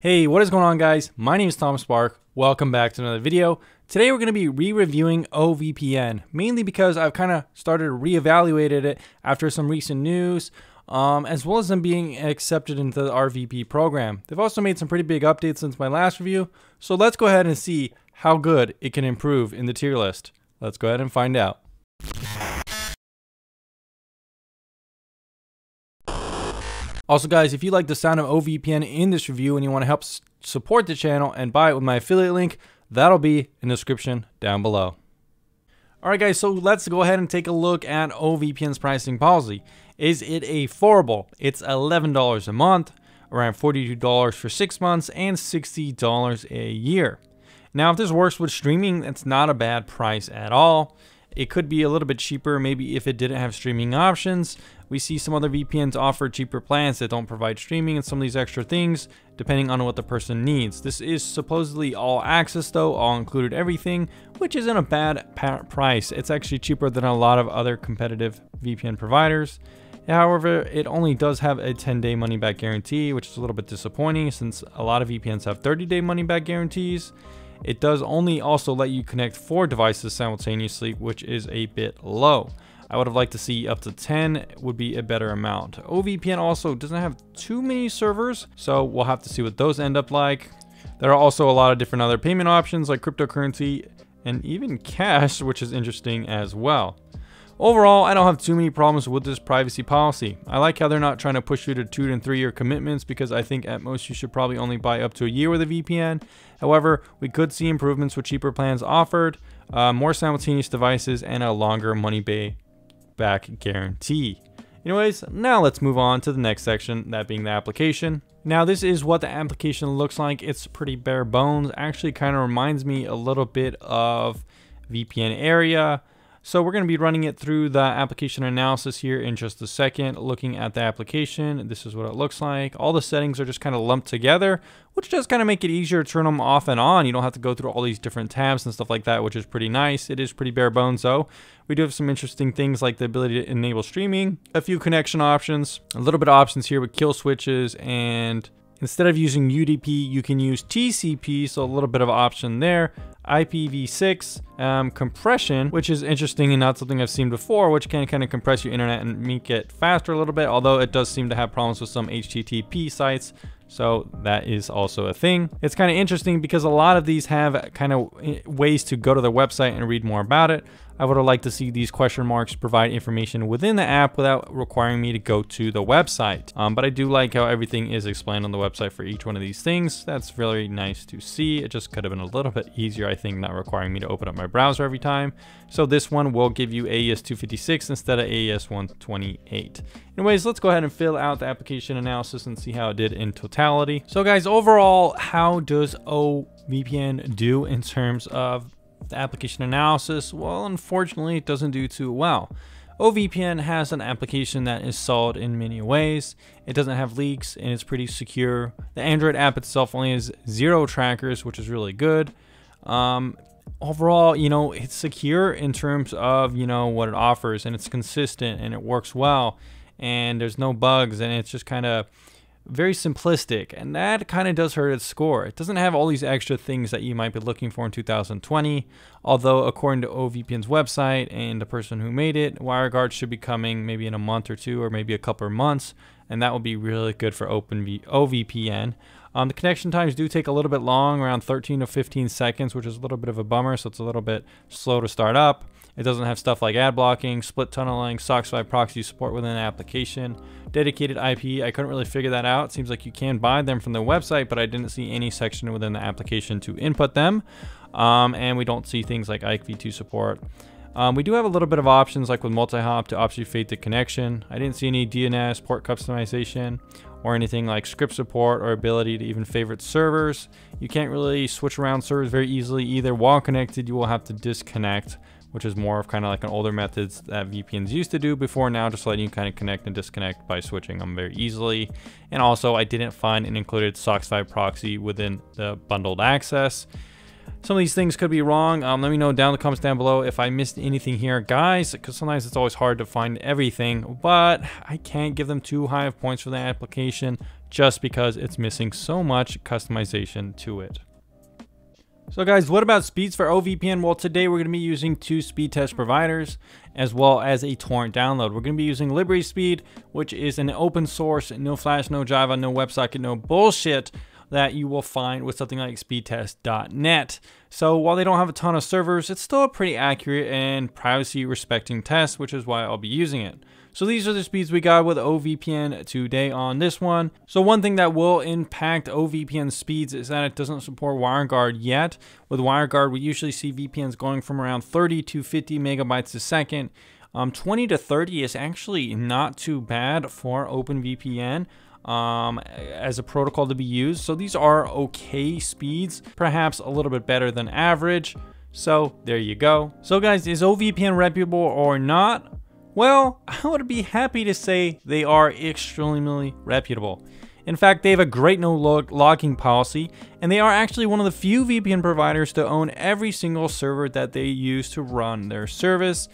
Hey, what is going on guys? My name is Tom Spark. Welcome back to another video. Today we're going to be re-reviewing OVPN, mainly because I've kind of started re-evaluated it after some recent news, um, as well as them being accepted into the RVP program. They've also made some pretty big updates since my last review, so let's go ahead and see how good it can improve in the tier list. Let's go ahead and find out. Also, guys, if you like the sound of OVPN in this review and you want to help support the channel and buy it with my affiliate link, that'll be in the description down below. All right, guys, so let's go ahead and take a look at OVPN's pricing policy. Is it affordable? It's $11 a month, around $42 for six months, and $60 a year. Now, if this works with streaming, that's not a bad price at all. It could be a little bit cheaper, maybe if it didn't have streaming options, we see some other VPNs offer cheaper plans that don't provide streaming and some of these extra things, depending on what the person needs. This is supposedly all access though, all included everything, which isn't a bad price. It's actually cheaper than a lot of other competitive VPN providers. However, it only does have a 10 day money back guarantee, which is a little bit disappointing since a lot of VPNs have 30 day money back guarantees. It does only also let you connect four devices simultaneously, which is a bit low. I would have liked to see up to 10 would be a better amount. OVPN also doesn't have too many servers, so we'll have to see what those end up like. There are also a lot of different other payment options like cryptocurrency and even cash, which is interesting as well. Overall, I don't have too many problems with this privacy policy. I like how they're not trying to push you to two and three year commitments because I think at most you should probably only buy up to a year with a VPN. However, we could see improvements with cheaper plans offered, uh, more simultaneous devices, and a longer money bay back guarantee. Anyways, now let's move on to the next section, that being the application. Now this is what the application looks like. It's pretty bare bones. Actually kind of reminds me a little bit of VPN area. So we're going to be running it through the application analysis here in just a second, looking at the application. This is what it looks like. All the settings are just kind of lumped together, which does kind of make it easier to turn them off and on. You don't have to go through all these different tabs and stuff like that, which is pretty nice. It is pretty bare bones though. We do have some interesting things like the ability to enable streaming, a few connection options, a little bit of options here with kill switches and Instead of using UDP, you can use TCP, so a little bit of option there. IPv6 um, compression, which is interesting and not something I've seen before, which can kind of compress your internet and make it faster a little bit, although it does seem to have problems with some HTTP sites. So that is also a thing. It's kind of interesting because a lot of these have kind of eh, ways to go to their website and read more about it. I would have liked to see these question marks provide information within the app without requiring me to go to the website. Um, but I do like how everything is explained on the website for each one of these things. That's really nice to see. It just could have been a little bit easier, I think, not requiring me to open up my browser every time. So this one will give you AES 256 instead of AES 128. Anyways, let's go ahead and fill out the application analysis and see how it did in totality. So guys, overall, how does OVPN do in terms of the application analysis, well, unfortunately, it doesn't do too well. OVPN has an application that is solid in many ways. It doesn't have leaks and it's pretty secure. The Android app itself only has zero trackers, which is really good. Um, overall, you know, it's secure in terms of, you know, what it offers and it's consistent and it works well and there's no bugs and it's just kind of, very simplistic, and that kind of does hurt its score. It doesn't have all these extra things that you might be looking for in 2020, although according to OVPN's website and the person who made it, WireGuard should be coming maybe in a month or two or maybe a couple of months, and that would be really good for Open v OVPN. Um, the connection times do take a little bit long, around 13 to 15 seconds, which is a little bit of a bummer, so it's a little bit slow to start up. It doesn't have stuff like ad blocking, split tunneling, SOCKS five proxy support within an application, dedicated IP. I couldn't really figure that out. Seems like you can buy them from the website, but I didn't see any section within the application to input them. Um, and we don't see things like Ike v2 support. Um, we do have a little bit of options like with multi-hop to obfuscate the connection. I didn't see any DNS port customization or anything like script support or ability to even favorite servers. You can't really switch around servers very easily either. While connected, you will have to disconnect which is more of kind of like an older methods that VPNs used to do before now, just letting you kind of connect and disconnect by switching them very easily. And also I didn't find an included SOX5 proxy within the bundled access. Some of these things could be wrong. Um, let me know down in the comments down below if I missed anything here, guys, because sometimes it's always hard to find everything, but I can't give them too high of points for the application just because it's missing so much customization to it. So guys, what about speeds for OVPN? Well, today we're going to be using two speed test providers as well as a torrent download. We're going to be using LibriSpeed, which is an open source, no flash, no Java, no WebSocket, no bullshit that you will find with something like speedtest.net. So while they don't have a ton of servers, it's still a pretty accurate and privacy respecting test, which is why I'll be using it. So these are the speeds we got with OVPN today on this one. So one thing that will impact OVPN speeds is that it doesn't support WireGuard yet. With WireGuard, we usually see VPNs going from around 30 to 50 megabytes a second. Um, 20 to 30 is actually not too bad for OpenVPN um, as a protocol to be used. So these are okay speeds, perhaps a little bit better than average. So there you go. So guys, is OVPN reputable or not? Well, I would be happy to say they are extremely reputable. In fact, they have a great no log logging policy, and they are actually one of the few VPN providers to own every single server that they use to run their service.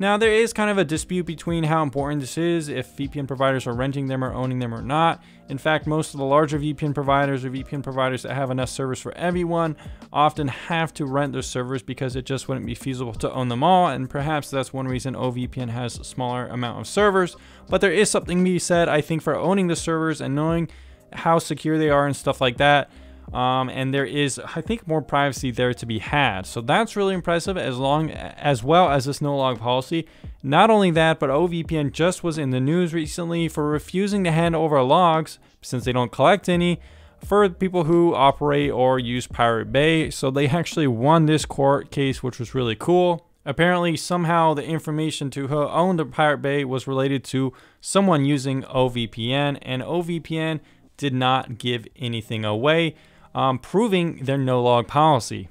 Now there is kind of a dispute between how important this is, if VPN providers are renting them or owning them or not. In fact, most of the larger VPN providers or VPN providers that have enough servers for everyone often have to rent their servers because it just wouldn't be feasible to own them all. And perhaps that's one reason OVPN has a smaller amount of servers. But there is something to be said, I think, for owning the servers and knowing how secure they are and stuff like that. Um, and there is, I think, more privacy there to be had. So that's really impressive as long as well as this no log policy. Not only that, but OVPN just was in the news recently for refusing to hand over logs since they don't collect any for people who operate or use Pirate Bay. So they actually won this court case, which was really cool. Apparently, somehow the information to who owned Pirate Bay was related to someone using OVPN, and OVPN did not give anything away um, proving their no-log policy.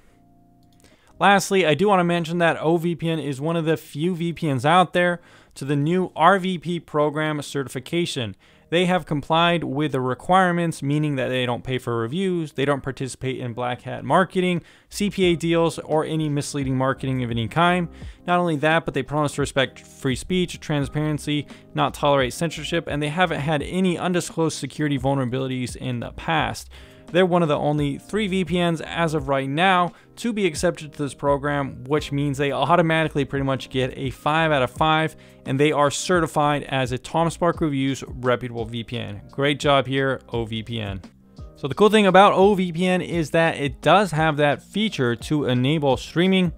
Lastly, I do want to mention that OVPN is one of the few VPNs out there to the new RVP program certification. They have complied with the requirements, meaning that they don't pay for reviews, they don't participate in black hat marketing, CPA deals, or any misleading marketing of any kind. Not only that, but they promise to respect free speech, transparency, not tolerate censorship, and they haven't had any undisclosed security vulnerabilities in the past. They're one of the only three VPNs as of right now to be accepted to this program, which means they automatically pretty much get a five out of five, and they are certified as a Thomas Spark Reviews reputable VPN. Great job here, OVPN. So the cool thing about OVPN is that it does have that feature to enable streaming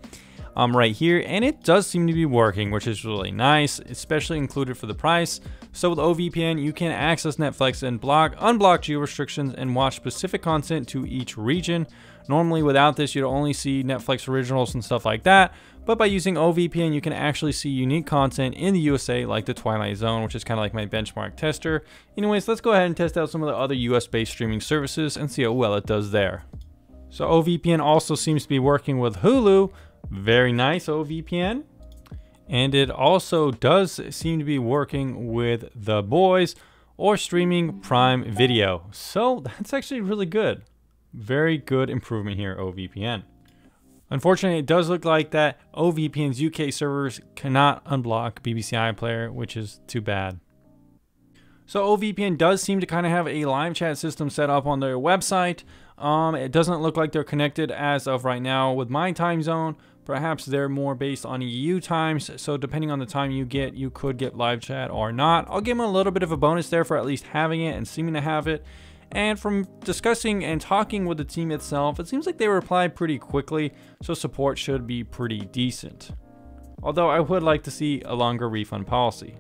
um, right here, and it does seem to be working, which is really nice, especially included for the price. So with OVPN, you can access Netflix and block, unblock geo restrictions, and watch specific content to each region. Normally without this, you'd only see Netflix originals and stuff like that, but by using OVPN, you can actually see unique content in the USA like the Twilight Zone, which is kind of like my benchmark tester. Anyways, let's go ahead and test out some of the other US-based streaming services and see how well it does there. So OVPN also seems to be working with Hulu. Very nice, OVPN. And it also does seem to be working with The Boys or streaming Prime Video. So that's actually really good. Very good improvement here, OVPN. Unfortunately, it does look like that OVPN's UK servers cannot unblock BBC iPlayer, which is too bad. So OVPN does seem to kind of have a live chat system set up on their website, um, it doesn't look like they're connected as of right now with my time zone. Perhaps they're more based on EU times, so depending on the time you get, you could get live chat or not. I'll give them a little bit of a bonus there for at least having it and seeming to have it. And from discussing and talking with the team itself, it seems like they reply pretty quickly, so support should be pretty decent. Although I would like to see a longer refund policy.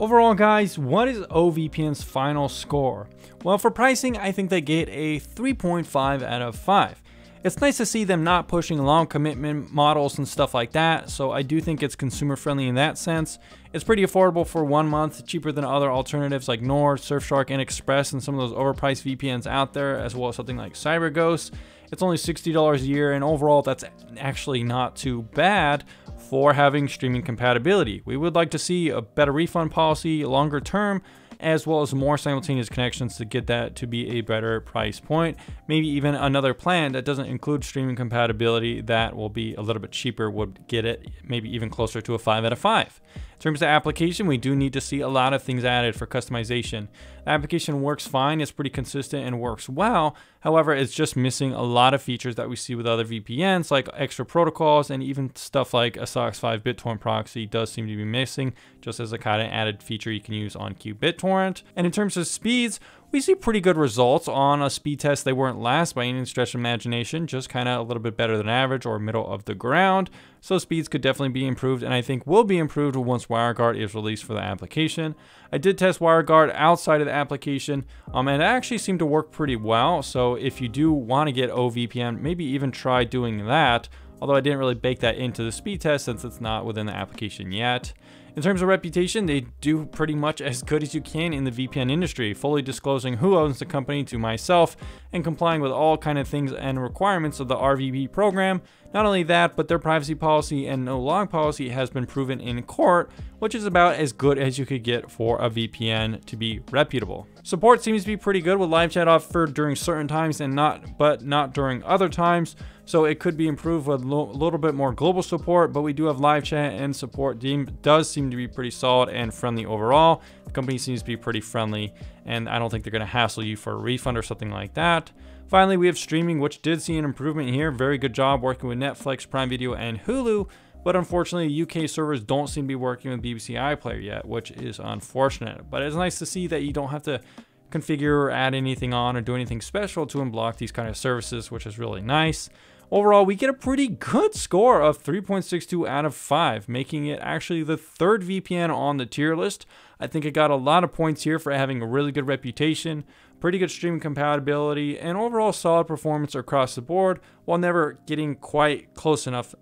Overall guys, what is OVPN's final score? Well for pricing, I think they get a 3.5 out of 5. It's nice to see them not pushing long commitment models and stuff like that, so I do think it's consumer friendly in that sense. It's pretty affordable for one month, cheaper than other alternatives like Nord, Surfshark, and Express, and some of those overpriced VPNs out there, as well as something like CyberGhost. It's only $60 a year, and overall, that's actually not too bad for having streaming compatibility. We would like to see a better refund policy longer term, as well as more simultaneous connections to get that to be a better price point. Maybe even another plan that doesn't include streaming compatibility that will be a little bit cheaper would get it maybe even closer to a five out of five. In terms of application, we do need to see a lot of things added for customization. The application works fine, it's pretty consistent and works well. However, it's just missing a lot of features that we see with other VPNs like extra protocols and even stuff like a SOX 5 BitTorrent proxy does seem to be missing, just as a kind of added feature you can use on QBitTorrent. BitTorrent. And in terms of speeds, we see pretty good results on a speed test. They weren't last by any stretch of imagination, just kind of a little bit better than average or middle of the ground. So speeds could definitely be improved and I think will be improved once WireGuard is released for the application. I did test WireGuard outside of the application um, and it actually seemed to work pretty well. So if you do want to get OVPN, maybe even try doing that. Although I didn't really bake that into the speed test since it's not within the application yet. In terms of reputation, they do pretty much as good as you can in the VPN industry, fully disclosing who owns the company to myself and complying with all kind of things and requirements of the RVP program not only that, but their privacy policy and no log policy has been proven in court, which is about as good as you could get for a VPN to be reputable. Support seems to be pretty good with live chat offered during certain times and not, but not during other times. So it could be improved with a little bit more global support, but we do have live chat and support team does seem to be pretty solid and friendly overall. The company seems to be pretty friendly and I don't think they're gonna hassle you for a refund or something like that. Finally, we have streaming, which did see an improvement here. Very good job working with Netflix, Prime Video, and Hulu. But unfortunately, UK servers don't seem to be working with BBC iPlayer yet, which is unfortunate. But it's nice to see that you don't have to configure or add anything on or do anything special to unblock these kind of services, which is really nice. Overall, we get a pretty good score of 3.62 out of 5, making it actually the third VPN on the tier list. I think it got a lot of points here for having a really good reputation pretty good stream compatibility, and overall solid performance across the board while never getting quite close enough,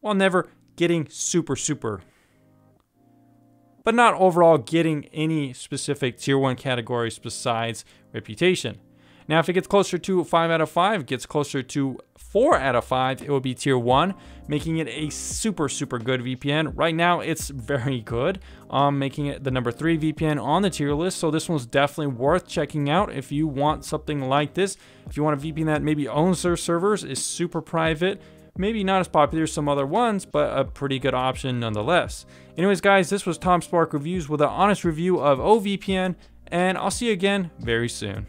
while never getting super, super. But not overall getting any specific tier 1 categories besides reputation. Now, if it gets closer to 5 out of 5, gets closer to 4 out of 5, it will be tier 1, making it a super, super good VPN. Right now, it's very good, um, making it the number 3 VPN on the tier list. So this one's definitely worth checking out if you want something like this. If you want a VPN that maybe owns their servers, is super private, maybe not as popular as some other ones, but a pretty good option nonetheless. Anyways, guys, this was Tom Spark Reviews with an honest review of OVPN, and I'll see you again very soon.